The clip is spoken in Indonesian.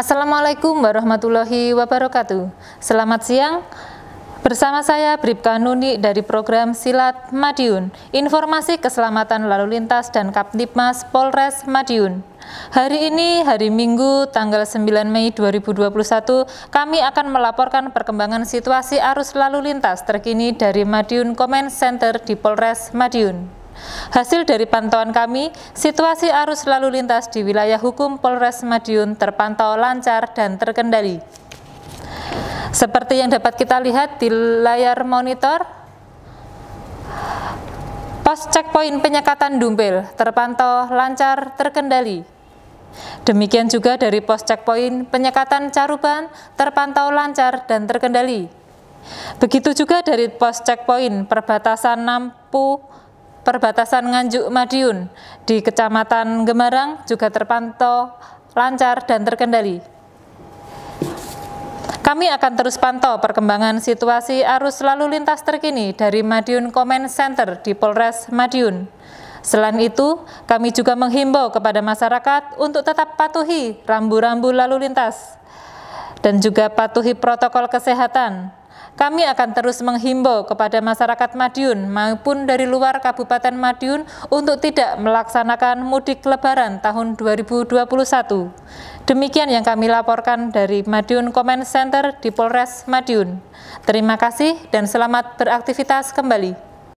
Assalamualaikum warahmatullahi wabarakatuh. Selamat siang. Bersama saya Bribka Nuni dari program Silat Madiun, Informasi Keselamatan Lalu Lintas dan Kaptipmas Polres Madiun. Hari ini, hari Minggu, tanggal 9 Mei 2021, kami akan melaporkan perkembangan situasi arus lalu lintas terkini dari Madiun Comment Center di Polres Madiun. Hasil dari pantauan kami, situasi arus lalu lintas di wilayah hukum Polres Madiun terpantau lancar dan terkendali. Seperti yang dapat kita lihat di layar monitor, pos checkpoint penyekatan Dumpil terpantau lancar terkendali. Demikian juga dari pos checkpoint penyekatan Caruban terpantau lancar dan terkendali. Begitu juga dari pos checkpoint perbatasan Nampu perbatasan Nganjuk Madiun di Kecamatan Gemarang juga terpantau lancar dan terkendali. Kami akan terus pantau perkembangan situasi arus lalu lintas terkini dari Madiun Comment Center di Polres Madiun. Selain itu, kami juga menghimbau kepada masyarakat untuk tetap patuhi rambu-rambu lalu lintas dan juga patuhi protokol kesehatan. Kami akan terus menghimbau kepada masyarakat Madiun maupun dari luar Kabupaten Madiun untuk tidak melaksanakan mudik lebaran tahun 2021. Demikian yang kami laporkan dari Madiun Command Center di Polres Madiun. Terima kasih dan selamat beraktivitas kembali.